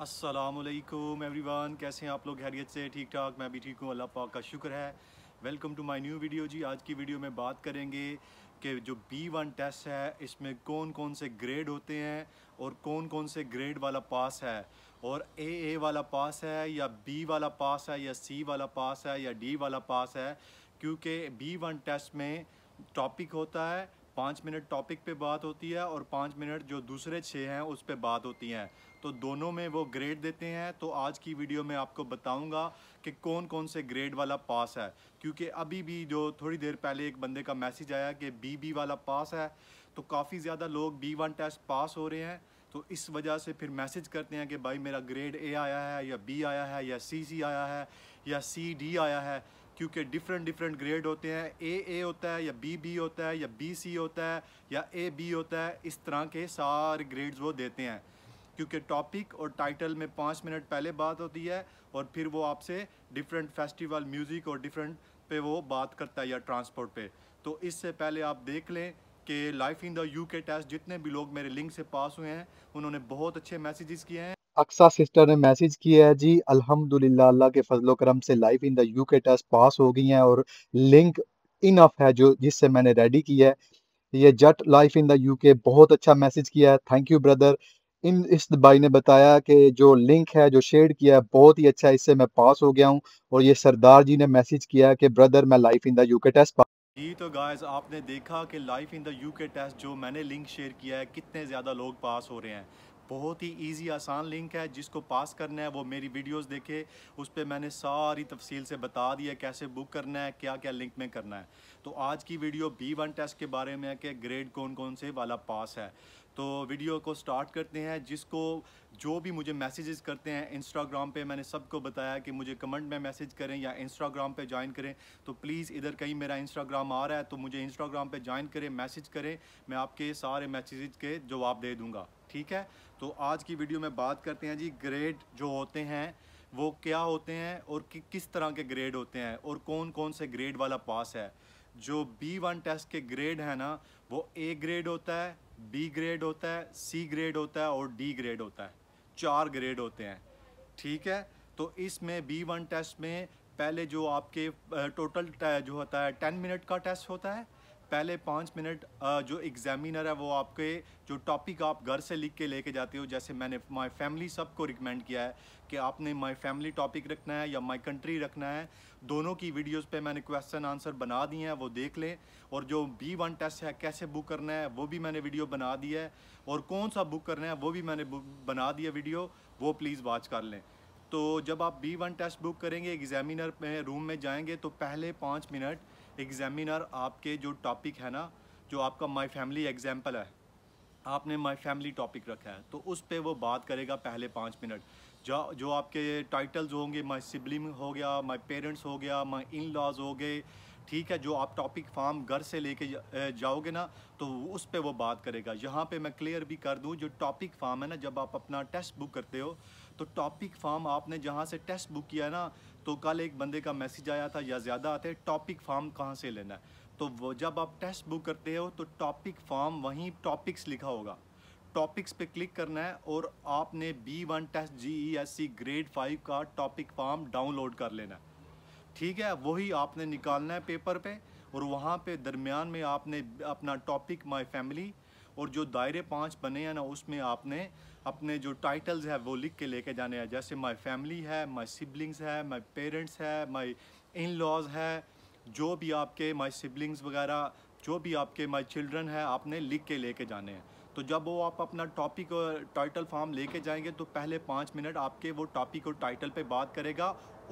असलकुम एवरीवन कैसे हैं आप लोग खैरियत से ठीक ठाक मैं भी ठीक हूँ अल्लाह पाक का शुक्र है welcome to my new video जी आज की वीडियो में बात करेंगे कि जो बी वन टेस्ट है इसमें कौन कौन से ग्रेड होते हैं और कौन कौन से ग्रेड वाला पास है और ए ए वाला पास है या बी वाला पास है या सी वाला पास है या डी वाला पास है क्योंकि बी वन टेस्ट में टॉपिक होता है पाँच मिनट टॉपिक पे बात होती है और पाँच मिनट जो दूसरे छः हैं उस पर बात होती हैं तो दोनों में वो ग्रेड देते हैं तो आज की वीडियो में आपको बताऊंगा कि कौन कौन से ग्रेड वाला पास है क्योंकि अभी भी जो थोड़ी देर पहले एक बंदे का मैसेज आया कि बी बी वाला पास है तो काफ़ी ज़्यादा लोग बी वन टेस्ट पास हो रहे हैं तो इस वजह से फिर मैसेज करते हैं कि भाई मेरा ग्रेड ए आया है या बी आया है या सी सी आया है या सी डी आया है क्योंकि डिफरेंट डिफरेंट ग्रेड होते हैं ए ए होता है या बी बी होता है या बी सी होता है या ए बी होता है इस तरह के सारे ग्रेड्स वो देते हैं क्योंकि टॉपिक और टाइटल में पाँच मिनट पहले बात होती है और फिर वो आपसे डिफरेंट फेस्टिवल म्यूज़िक और डिफरेंट पे वो बात करता है या ट्रांसपोर्ट पे तो इससे पहले आप देख लें कि life in the U K test जितने भी लोग मेरे लिंक से पास हुए हैं उन्होंने बहुत अच्छे मैसेजेस किए हैं अक्सा सिस्टर ने मैसेज किया है जी अल्हम्दुलिल्लाह अल्लाह के फजलो करम से live in the U K test pass हो गई हैं और लिंक इनफ है जो जिससे मैंने रेडी किया है ये Jatt life in the UK बहुत अच्छा मैसेज किया है थैंक यू ब्रदर इन इस भाई ने बताया कि जो लिंक है जो शेयर किया है बहुत ही अच्छा इससे मैं पास हो गया हूँ और ये सरदार जी ने मैसेज किया कि ब्रदर मैं life in the UK test pass जी तो गाइस आपने देखा कि life in the UK test जो मैंने लिंक शेयर किया है कितने ज़्यादा लोग पास हो रहे हैं बहुत ही ईजी आसान लिंक है जिसको पास करना है वो मेरी वीडियोस देखे उस पर मैंने सारी तफसील से बता दिया कैसे बुक करना है क्या क्या लिंक में करना है तो आज की वीडियो बी वन टेस्ट के बारे में है कि ग्रेड कौन कौन से वाला पास है तो वीडियो को स्टार्ट करते हैं जिसको जो भी मुझे मैसेजेस करते हैं इंस्टाग्राम पे मैंने सबको बताया कि मुझे कमेंट में मैसेज करें या इंस्टाग्राम पे ज्वाइन करें तो प्लीज़ इधर कहीं मेरा इंस्टाग्राम आ रहा है तो मुझे इंस्टाग्राम पे ज्वाइन करें मैसेज करें मैं आपके सारे मैसेज के जवाब दे दूँगा ठीक है तो आज की वीडियो में बात करते हैं जी ग्रेड जो होते हैं वो क्या होते हैं और कि किस तरह के ग्रेड होते हैं और कौन कौन से ग्रेड वाला पास है जो बी वन टेस्ट के ग्रेड है ना वो ए ग्रेड होता है बी ग्रेड होता है सी ग्रेड होता है और डी ग्रेड होता है चार ग्रेड होते हैं ठीक है तो इसमें बी वन टेस्ट में पहले जो आपके टोटल जो होता है टेन मिनट का टेस्ट होता है पहले पाँच मिनट जो एग्जामिनर है वो आपके जो टॉपिक आप घर से लिख के लेके जाते हो जैसे मैंने माय फैमिली सबको रिकमेंड किया है कि आपने माय फैमिली टॉपिक रखना है या माय कंट्री रखना है दोनों की वीडियोस पे मैंने क्वेश्चन आंसर बना दिए हैं वो देख लें और जो बी वन टेस्ट है कैसे बुक करना है वो भी मैंने वीडियो बना दी है और कौन सा बुक करना है वो भी मैंने बना दिया वीडियो वो प्लीज़ वॉच कर लें तो जब आप बी वन टेस्ट बुक करेंगे एग्जामिनर में रूम में जाएंगे तो पहले पाँच मिनट एग्जामिनर आपके जो टॉपिक है ना जो आपका माई फैमिली एग्जाम्पल है आपने माय फैमिली टॉपिक रखा है तो उस पर वो बात करेगा पहले पाँच मिनट जो जो आपके टाइटल्स होंगे माय सिबलिंग हो गया माय पेरेंट्स हो गया माय इन लॉज हो गए ठीक है जो आप टॉपिक फार्म घर से लेके जाओगे ना तो उस पर वो बात करेगा यहाँ पे मैं क्लियर भी कर दूँ जो टॉपिक फार्म है ना जब आप अपना टेस्ट बुक करते हो तो टॉपिक फार्म आपने जहाँ से टेस्ट बुक किया ना तो कल एक बंदे का मैसेज आया था या ज़्यादा आते हैं टॉपिक फार्म कहाँ से लेना है तो जब आप टेस्ट बुक करते हो तो टॉपिक फार्म वहीं टॉपिक्स लिखा होगा टॉपिक्स पे क्लिक करना है और आपने B one test G E S C grade five का टॉपिक फार्म डाउनलोड कर लेना है ठीक है वही आपने निकालना है पेपर पे और वहाँ पे दरमियान में आपने अपना टॉपिक माय फैमिली और जो दायरे पांच बने हैं ना उसमें आपने अपने जो टाइटल्स है वो लिख के लेके जाने हैं जैसे माय फैमिली है माय सिबलिंग्स है माय पेरेंट्स है माय इन लॉज है जो भी आपके माय सिबलिंग्स वगैरह जो भी आपके माय चिल्ड्रन है आपने लिख के लेके जाने हैं तो जब वो आप अपना टॉपिक और टाइटल फॉर्म लेके जाएंगे तो पहले पाँच मिनट आपके वो टॉपिक और टाइटल पे बात करेगा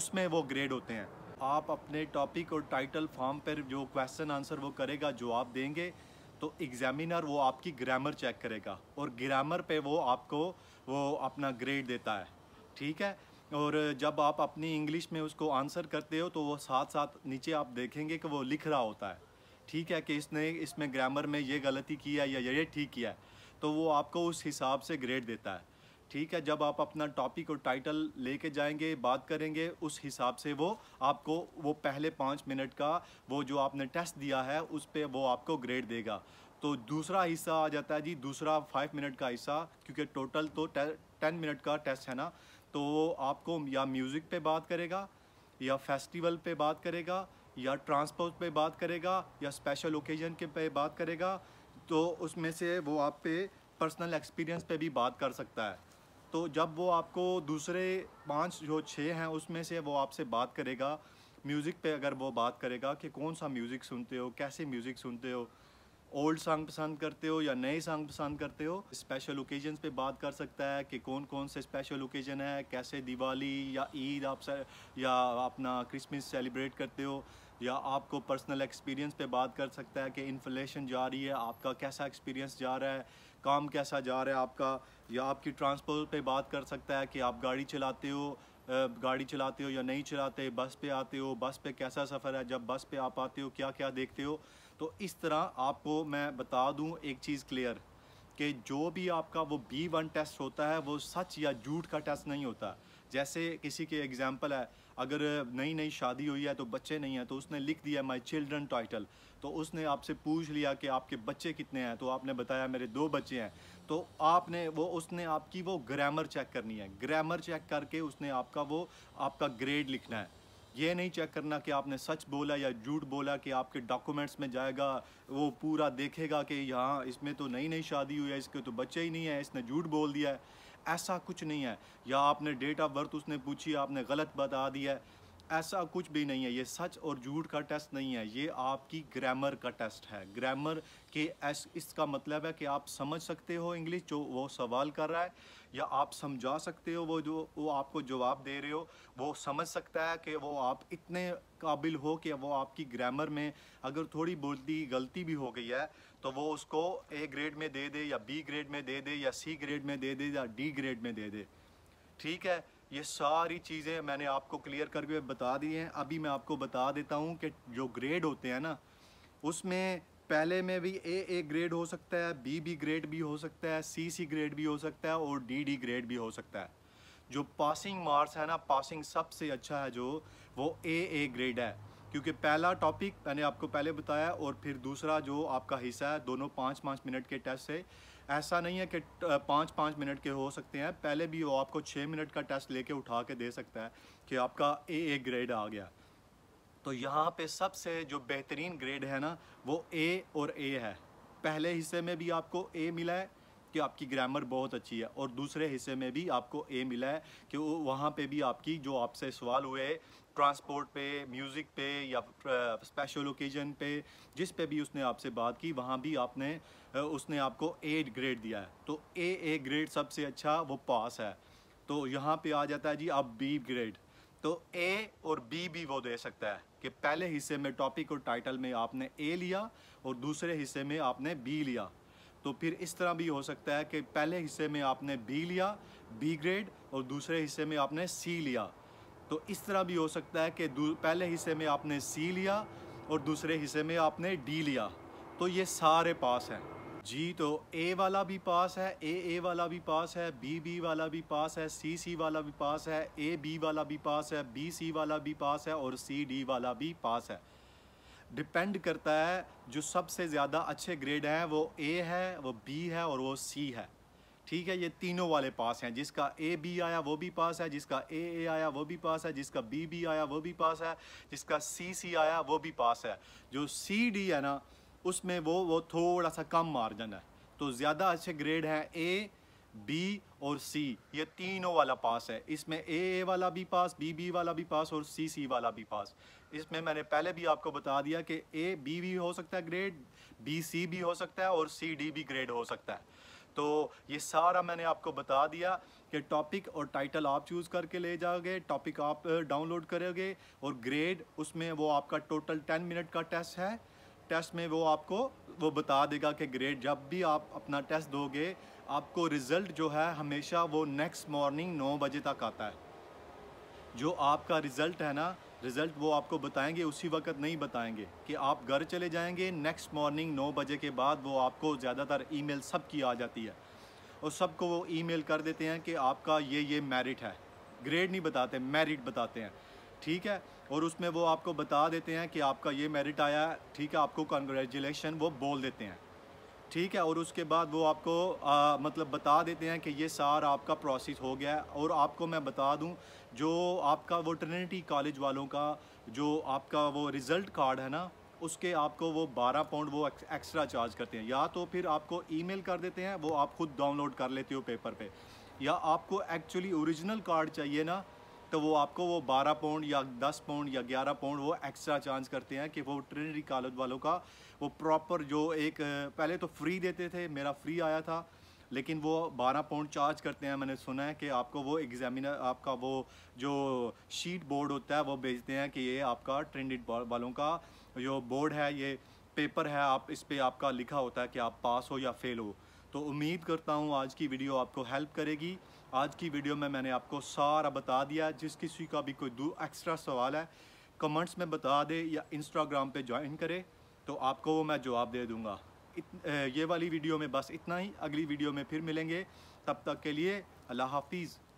उसमें वो ग्रेड होते हैं आप अपने टॉपिक और टाइटल फॉर्म पर जो क्वेश्चन आंसर वो करेगा जो आप देंगे तो एग्जामिनर वो आपकी ग्रामर चेक करेगा और ग्रामर पे वो आपको वो अपना ग्रेड देता है ठीक है और जब आप अपनी इंग्लिश में उसको आंसर करते हो तो वो साथ साथ नीचे आप देखेंगे कि वो लिख रहा होता है ठीक है कि इसने इसमें ग्रामर में ये गलती की है या ये ठीक किया है तो वो आपको उस हिसाब से ग्रेड देता है ठीक है जब आप अपना टॉपिक और टाइटल लेके जाएंगे बात करेंगे उस हिसाब से वो आपको वो पहले पाँच मिनट का वो जो आपने टेस्ट दिया है उस पर वो आपको ग्रेड देगा तो दूसरा हिस्सा आ जाता है जी दूसरा फाइव मिनट का हिस्सा क्योंकि टोटल तो टेन मिनट का टेस्ट है ना तो वो आपको या म्यूज़िक पे बात करेगा या फेस्टिवल पे बात करेगा या ट्रांसपोर्ट पे बात करेगा या स्पेशल ओकेजन के पे बात करेगा तो उसमें से वो आप पे पर्सनल एक्सपीरियंस पे भी बात कर सकता है तो जब वो आपको दूसरे पाँच जो छः हैं उसमें से वो आपसे बात करेगा म्यूज़िक पे अगर वो बात करेगा कि कौन सा म्यूज़िक सुनते हो कैसे म्यूज़िक सुनते हो ओल्ड सॉन्ग पसंद करते हो या नए सॉन्ग पसंद करते हो स्पेशल ओकेजन पे बात कर सकता है कि कौन कौन से स्पेशल ओकेजन है कैसे दिवाली या ईद आप से, या अपना क्रिसमस सेलिब्रेट करते हो या आपको पर्सनल एक्सपीरियंस पे बात कर सकता है कि इन्फ्लेशन जा रही है आपका कैसा एक्सपीरियंस जा रहा है काम कैसा जा रहा है आपका या आपकी ट्रांसपोर्ट पे बात कर सकता है कि आप गाड़ी चलाते हो गाड़ी चलाते हो या नहीं चलाते बस पे आते हो बस पे कैसा सफ़र है जब बस पे आप आते हो क्या क्या देखते हो तो इस तरह आपको मैं बता दूं एक चीज़ क्लियर कि जो भी आपका वो बी वन टेस्ट होता है वो सच या झूठ का टेस्ट नहीं होता जैसे किसी के एग्ज़ाम्पल है अगर नई नई शादी हुई है तो बच्चे नहीं हैं तो उसने लिख दिया माई चिल्ड्रन टाइटल तो उसने आपसे पूछ लिया कि आपके बच्चे कितने हैं तो आपने बताया मेरे दो बच्चे हैं तो आपने वो उसने आपकी वो ग्रामर चेक करनी है ग्रामर चेक करके उसने आपका वो आपका ग्रेड लिखना है ये नहीं चेक करना कि आपने सच बोला या झूठ बोला कि आपके डॉक्यूमेंट्स में जाएगा वो पूरा देखेगा कि यहाँ इसमें तो नई नई शादी हुई है इसके तो बच्चे ही नहीं है इसने झूठ बोल दिया है ऐसा कुछ नहीं है या आपने डेट ऑफ बर्थ उसने पूछी आपने गलत बता दिया है ऐसा कुछ भी नहीं है ये सच और झूठ का टेस्ट नहीं है ये आपकी ग्रामर का टेस्ट है ग्रामर के एस इसका मतलब है कि आप समझ सकते हो इंग्लिश जो वो सवाल कर रहा है या आप समझा सकते हो वो जो वो आपको जवाब दे रहे हो वो समझ सकता है कि वो आप इतने काबिल हो कि वो आपकी ग्रामर में अगर थोड़ी बोलती गलती भी हो गई है तो वो उसको ए ग्रेड में दे दे या बी ग्रेड में दे दे या सी ग्रेड में दे दे या डी ग्रेड में दे दे ठीक है ये सारी चीज़ें मैंने आपको क्लियर करके बता दी हैं अभी मैं आपको बता देता हूँ कि जो ग्रेड होते हैं ना उसमें पहले में भी ए ए ग्रेड हो सकता है बी बी ग्रेड भी हो सकता है सी सी ग्रेड भी हो सकता है और डी डी ग्रेड भी हो सकता है जो पासिंग मार्क्स है ना पासिंग सबसे अच्छा है जो वो ए ए ग्रेड है क्योंकि पहला टॉपिक मैंने आपको पहले बताया और फिर दूसरा जो आपका हिस्सा है दोनों पाँच पाँच मिनट के टेस्ट से ऐसा नहीं है कि पाँच पाँच मिनट के हो सकते हैं पहले भी वो आपको छः मिनट का टेस्ट लेके उठा के दे सकता है कि आपका ए ए ग्रेड आ गया तो यहाँ पे सबसे जो बेहतरीन ग्रेड है ना वो ए और ए है पहले हिस्से में भी आपको ए मिला है कि आपकी ग्रामर बहुत अच्छी है और दूसरे हिस्से में भी आपको ए मिला है कि वहाँ पे भी आपकी जो आपसे सवाल हुए ट्रांसपोर्ट पे म्यूज़िक पे या स्पेशल ओकेजन पे जिस पे भी उसने आपसे बात की वहाँ भी आपने उसने आपको ए ग्रेड दिया है तो ए ए ग्रेड सबसे अच्छा वो पास है तो यहाँ पे आ जाता है जी आप बी ग्रेड तो ए और बी भी वो दे सकता है कि पहले हिस्से में टॉपिक और टाइटल में आपने ए लिया और दूसरे हिस्से में आपने बी लिया तो फिर इस तरह भी हो सकता है कि पहले हिस्से में आपने बी लिया बी ग्रेड और दूसरे हिस्से में आपने सी लिया तो इस तरह भी हो सकता है कि पहले हिस्से में आपने सी लिया और दूसरे हिस्से में आपने डी लिया तो ये सारे पास हैं जी तो ए वाला भी पास है ए ए वाला भी पास है बी बी वाला भी पास है सी सी वाला भी पास है ए बी वाला भी पास है बी सी वाला भी पास है और सी डी वाला भी पास है डिपेंड करता है जो सबसे ज़्यादा अच्छे ग्रेड हैं वो ए है वो बी है और वो सी है ठीक है ये तीनों वाले पास हैं जिसका ए बी आया वो भी पास है जिसका ए ए आया वो भी पास है जिसका बी बी आया वो भी पास है जिसका सी सी आया वो भी पास है जो सी डी है ना उसमें वो वो थोड़ा सा कम मार्जिन है तो ज़्यादा अच्छे ग्रेड हैं ए बी और सी ये तीनों वाला पास है इसमें ए ए वाला भी पास बी बी वाला भी पास और सी सी वाला भी पास इसमें मैंने पहले भी आपको बता दिया कि ए बी भी हो सकता है ग्रेड बी सी भी हो सकता है और सी डी भी ग्रेड हो सकता है तो ये सारा मैंने आपको बता दिया कि टॉपिक और टाइटल आप चूज़ करके ले जाओगे टॉपिक आप डाउनलोड करोगे और ग्रेड उसमें वो आपका टोटल टेन मिनट का टेस्ट है टेस्ट में वो आपको वो बता देगा कि ग्रेड जब भी आप अपना टेस्ट दोगे आपको रिज़ल्ट जो है हमेशा वो नेक्स्ट मॉर्निंग नौ बजे तक आता है जो आपका रिज़ल्ट है ना रिज़ल्ट वो आपको बताएंगे उसी वक्त नहीं बताएंगे कि आप घर चले जाएंगे नेक्स्ट मॉर्निंग नौ बजे के बाद वो आपको ज़्यादातर ईमेल सब की आ जाती है और सबको वो ईमेल कर देते हैं कि आपका ये ये मेरिट है ग्रेड नहीं बताते मेरिट बताते हैं ठीक है और उसमें वो आपको बता देते हैं कि आपका ये मेरिट आया ठीक है आपको कॉन्ग्रेचुलेशन वो बोल देते हैं ठीक है और उसके बाद वो आपको आ, मतलब बता देते हैं कि ये सार आपका प्रोसेस हो गया है और आपको मैं बता दूं जो आपका वो ट्रिनिटी कॉलेज वालों का जो आपका वो रिज़ल्ट कार्ड है ना उसके आपको वो 12 पाउंड वो एक्स्ट्रा चार्ज करते हैं या तो फिर आपको ईमेल कर देते हैं वो आप खुद डाउनलोड कर लेते हो पेपर पे या आपको एक्चुअली औरिजिनल कार्ड चाहिए ना तो वो आपको वो 12 पाउंड या 10 पाउंड या 11 पाउंड वो एक्स्ट्रा चार्ज करते हैं कि वो ट्रिनिटी कॉलेज वालों का वो प्रॉपर जो एक पहले तो फ्री देते थे मेरा फ्री आया था लेकिन वो 12 पाउंड चार्ज करते हैं मैंने सुना है कि आपको वो एग्जामिनर आपका वो जो शीट बोर्ड होता है वो भेजते हैं कि ये आपका ट्रेंडिड वालों का जो बोर्ड है ये पेपर है आप इस पर आपका लिखा होता है कि आप पास हो या फेल हो तो उम्मीद करता हूँ आज की वीडियो आपको हेल्प करेगी आज की वीडियो में मैंने आपको सारा बता दिया जिस किसी का भी कोई दो एक्स्ट्रा सवाल है कमेंट्स में बता दे या इंस्टाग्राम पे ज्वाइन करे तो आपको वो मैं जवाब दे दूँगा ये वाली वीडियो में बस इतना ही अगली वीडियो में फिर मिलेंगे तब तक के लिए अल्लाह हाफिज़